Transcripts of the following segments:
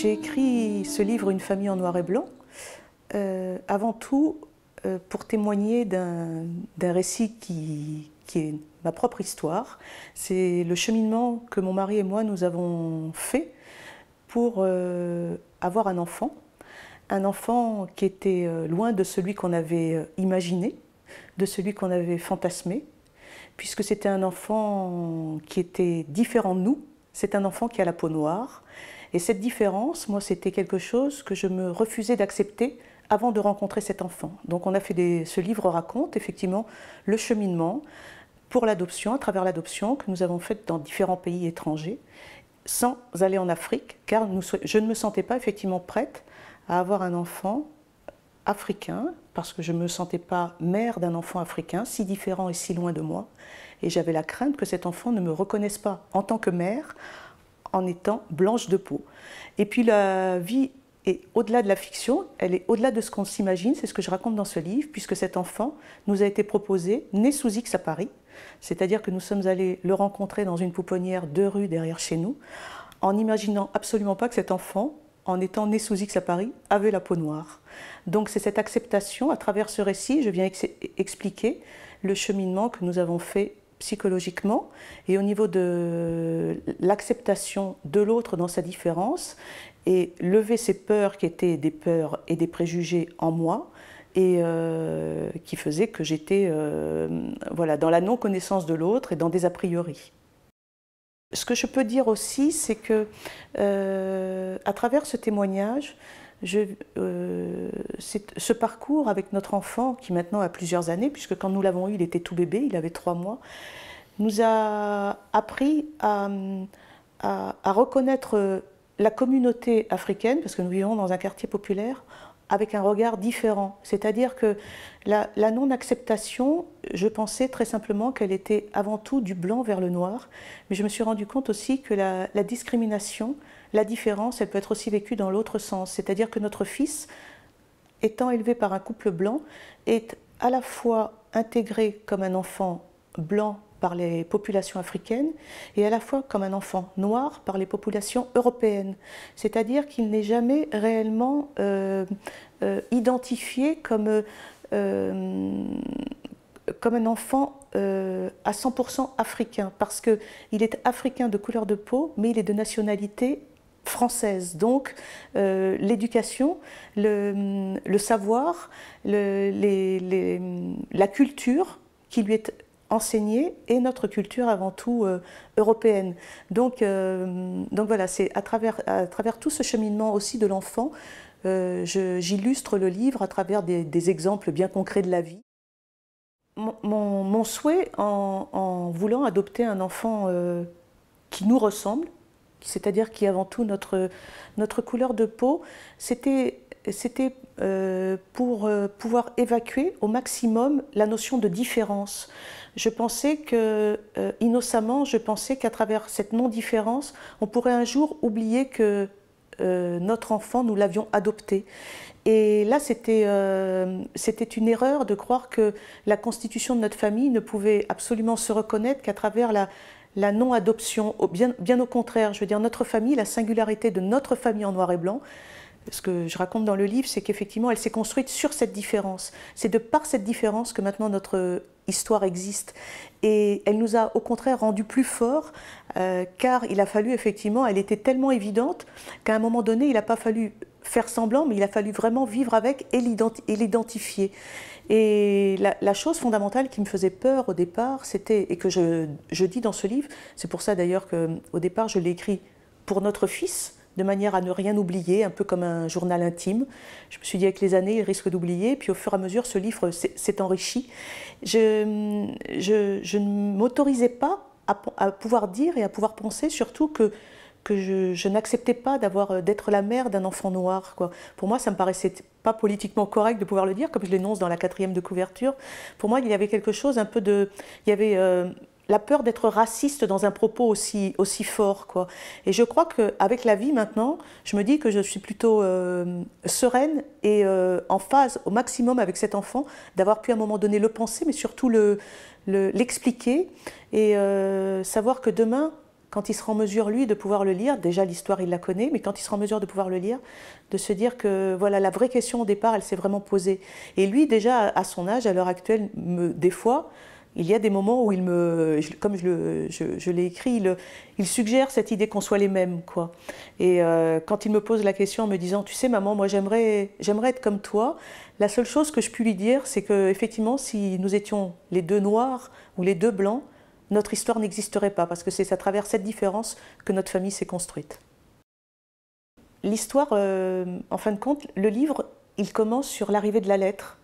J'ai écrit ce livre Une famille en noir et blanc, euh, avant tout euh, pour témoigner d'un récit qui, est ma propre histoire. C'est le cheminement que mon mari et moi nous avons fait pour euh, avoir un enfant, un enfant qui était loin de celui qu'on avait imaginé, de celui qu'on avait fantasmé, puisque c'était un enfant qui était différent de nous, c'est un enfant qui a la peau noire. Et cette différence, moi, c'était quelque chose que je me refusais d'accepter avant de rencontrer cet enfant. Donc on a fait ce livre raconte effectivement le cheminement pour l'adoption, à travers l'adoption que nous avons faite dans différents pays étrangers, sans aller en Afrique, car je ne me sentais pas effectivement prête à avoir un enfant africain parce que je ne me sentais pas mère d'un enfant africain si différent et si loin de moi. Et j'avais la crainte que cet enfant ne me reconnaisse pas en tant que mère, en étant blanche de peau. Et puis la vie est au-delà de la fiction, elle est au-delà de ce qu'on s'imagine, c'est ce que je raconte dans ce livre, puisque cet enfant nous a été proposé, né sous X à Paris, c'est-à-dire que nous sommes allés le rencontrer dans une pouponnière deux rues derrière chez nous, en n'imaginant absolument pas que cet enfant en étant né sous X à Paris, avait la peau noire. Donc c'est cette acceptation, à travers ce récit, je viens expliquer le cheminement que nous avons fait psychologiquement et au niveau de l'acceptation de l'autre dans sa différence et lever ces peurs qui étaient des peurs et des préjugés en moi et euh, qui faisaient que j'étais euh, voilà, dans la non-connaissance de l'autre et dans des a priori. Ce que je peux dire aussi, c'est que euh, à travers ce témoignage, euh, ce parcours avec notre enfant, qui maintenant a plusieurs années, puisque quand nous l'avons eu, il était tout bébé, il avait trois mois, nous a appris à reconnaître la communauté africaine, parce que nous vivons dans un quartier populaire, avec un regard différent. C'est-à-dire que la, non-acceptation, je pensais très simplement qu'elle était avant tout du blanc vers le noir, mais je me suis rendu compte aussi que la, la discrimination, la différence, elle peut être aussi vécue dans l'autre sens. C'est-à-dire que notre fils, étant élevé par un couple blanc, est à la fois intégré comme un enfant blanc par les populations africaines et à la fois comme un enfant noir par les populations européennes. C'est-à-dire qu'il n'est jamais réellement euh, euh, identifié comme, euh, comme un enfant à 100% africain, parce qu'il est africain de couleur de peau, mais il est de nationalité française. Donc l'éducation, le, savoir, le, la culture qui lui est enseigner et notre culture avant tout euh, européenne. Donc, euh, donc voilà, c'est à travers, à travers tout ce cheminement aussi de l'enfant, euh, j'illustre le livre à travers des, exemples bien concrets de la vie. Mon, mon, souhait en, voulant adopter un enfant qui nous ressemble, c'est-à-dire qui est avant tout notre, notre couleur de peau, c'était c'était euh, pour euh, pouvoir évacuer au maximum la notion de différence. Je pensais que, euh, innocemment, je pensais qu'à travers cette non-différence, on pourrait un jour oublier que notre enfant, nous l'avions adopté. Et là, c'était une erreur de croire que la constitution de notre famille ne pouvait absolument se reconnaître qu'à travers la, non-adoption. Bien, bien, au contraire, je veux dire, notre famille, la singularité de notre famille en noir et blanc, ce que je raconte dans le livre, c'est qu'effectivement, elle s'est construite sur cette différence. C'est de par cette différence que maintenant notre histoire existe. Et elle nous a au contraire rendu plus forts, euh, car il a fallu effectivement, elle était tellement évidente qu'à un moment donné, il n'a pas fallu faire semblant, mais il a fallu vraiment vivre avec et l'identifier. Et la, chose fondamentale qui me faisait peur au départ, c'était, et que je, je dis dans ce livre, c'est pour ça d'ailleurs qu'au départ je l'ai écrit pour notre fils, de manière à ne rien oublier, un peu comme un journal intime. Je me suis dit avec les années, il risque d'oublier, puis au fur et à mesure, ce livre s'est enrichi. Je, je, ne m'autorisais pas à, pouvoir dire et à pouvoir penser surtout que je, n'acceptais pas d'avoir euh, d'être la mère d'un enfant noir. Pour moi, ça me paraissait pas politiquement correct de pouvoir le dire, comme je l'énonce dans la quatrième de couverture. Pour moi, il y avait quelque chose un peu de, il y avait euh, la peur d'être raciste dans un propos aussi, aussi fort. Quoi. Et je crois qu'avec la vie maintenant, je me dis que je suis plutôt euh, sereine et euh, en phase au maximum avec cet enfant, d'avoir pu à un moment donné le penser, mais surtout l'expliquer et euh, savoir que demain, quand il sera en mesure, lui, de pouvoir le lire, déjà l'histoire, il la connaît, mais quand il sera en mesure de pouvoir le lire, de se dire que voilà, la vraie question au départ, elle s'est vraiment posée. Et lui, déjà, à son âge, à l'heure actuelle, me, des fois, il y a des moments où il me, comme je, l'ai écrit, il, suggère cette idée qu'on soit les mêmes, quoi. Et euh, quand il me pose la question en me disant, tu sais, maman, moi j'aimerais, être comme toi. La seule chose que je puis lui dire, c'est que effectivement, si nous étions les deux noirs ou les deux blancs, notre histoire n'existerait pas, parce que c'est à travers cette différence que notre famille s'est construite. L'histoire, euh, en fin de compte, le livre, il commence sur l'arrivée de la lettre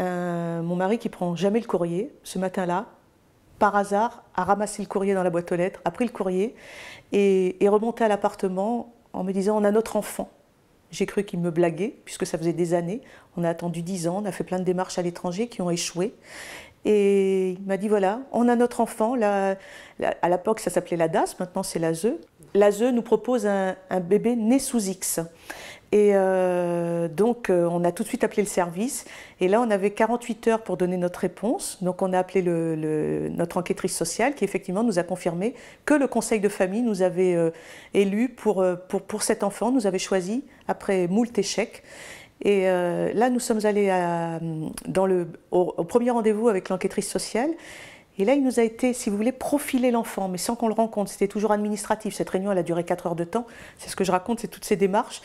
euh, mon mari qui prend jamais le courrier, ce matin-là, par hasard, a ramassé le courrier dans la boîte aux lettres, a pris le courrier et est remonté à l'appartement en me disant on a notre enfant. J'ai cru qu'il me blaguait, puisque ça faisait des années. On a attendu dix ans, on a fait plein de démarches à l'étranger qui ont échoué. Et il m'a dit voilà, on a notre enfant. à l'époque, ça s'appelait la DAS, maintenant c'est la La ZEU nous propose un bébé né sous X. Et euh, donc, euh, on a tout de suite appelé le service. Et là, on avait 48 heures pour donner notre réponse. Donc, on a appelé notre enquêtrice sociale qui, effectivement, nous a confirmé que le conseil de famille nous avait euh, élus pour, cet enfant, nous avait choisi après moult échecs. Et là, nous sommes allés au, premier rendez-vous avec l'enquêtrice sociale. Et là, il nous a été, si vous voulez, profiler l'enfant, mais sans qu'on le rencontre. C'était toujours administratif. Cette réunion, elle a duré 4 heures de temps. C'est ce que je raconte, c'est toutes ces démarches.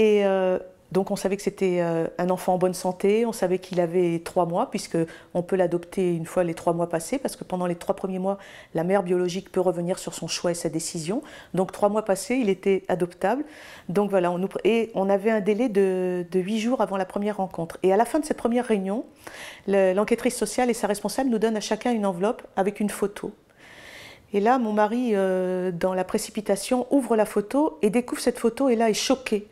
Et euh, donc on savait que c'était euh, un enfant en bonne santé, on savait qu'il avait trois mois, puisqu'on peut l'adopter une fois les trois mois passés, parce que pendant les trois premiers mois, la mère biologique peut revenir sur son choix et sa décision. Donc trois mois passés, il était adoptable. Donc voilà, et on avait un délai de, de huit jours avant la première rencontre. Et à la fin de cette première réunion, l'enquêtrice sociale et sa responsable nous donnent à chacun une enveloppe avec une photo. Et là, mon mari, euh, dans la précipitation, ouvre la photo et découvre cette photo et là est choqué.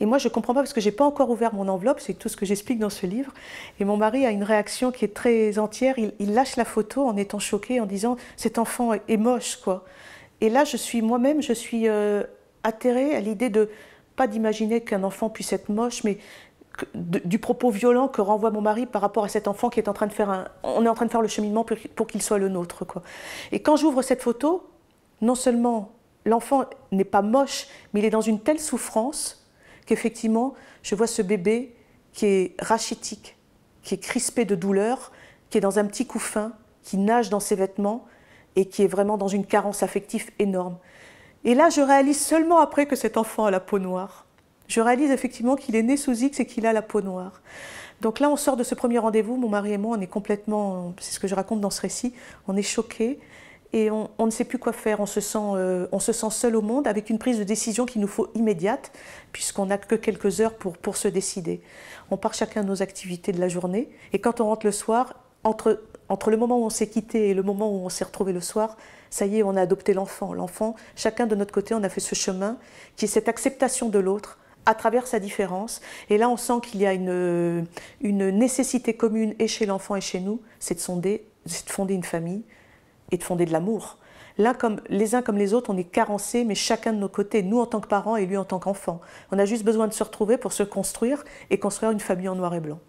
Et moi, je ne comprends pas parce que je n'ai pas encore ouvert mon enveloppe, c'est tout ce que j'explique dans ce livre. Et mon mari a une réaction qui est très entière. Il, lâche la photo en étant choqué, en disant Cet enfant est, moche, quoi. Et là, je suis moi-même, je suis euh, atterrée à l'idée de, pas d'imaginer qu'un enfant puisse être moche, mais du propos violent que renvoie mon mari par rapport à cet enfant qui est en train de faire un. On est en train de faire le cheminement pour, pour qu'il soit le nôtre, quoi. Et quand j'ouvre cette photo, non seulement l'enfant n'est pas moche, mais il est dans une telle souffrance qu'effectivement, je vois ce bébé qui est rachitique, qui est crispé de douleur, qui est dans un petit couffin, qui nage dans ses vêtements et qui est vraiment dans une carence affective énorme. Et là, je réalise seulement après que cet enfant a la peau noire. Je réalise effectivement qu'il est né sous X et qu'il a la peau noire. Donc là, on sort de ce premier rendez-vous, mon mari et moi, on est complètement, c'est ce que je raconte dans ce récit, on est choqués et on, ne sait plus quoi faire. Euh, on se, sent, seul au monde avec une prise de décision qu'il nous faut immédiate, puisqu'on n'a que quelques heures pour, se décider. On part chacun de nos activités de la journée, et quand on rentre le soir, entre, le moment où on s'est quitté et le moment où on s'est retrouvé le soir, ça y est, on a adopté l'enfant. L'enfant, chacun de notre côté, on a fait ce chemin qui est cette acceptation de l'autre à travers sa différence. Et là, on sent qu'il y a une, nécessité commune, et chez l'enfant et chez nous, c'est de fonder une famille, et de fonder de l'amour. Là, comme les uns comme les autres, on est carencés, mais chacun de nos côtés, nous en tant que parents et lui en tant qu'enfant. On a juste besoin de se retrouver pour se construire et construire une famille en noir et blanc.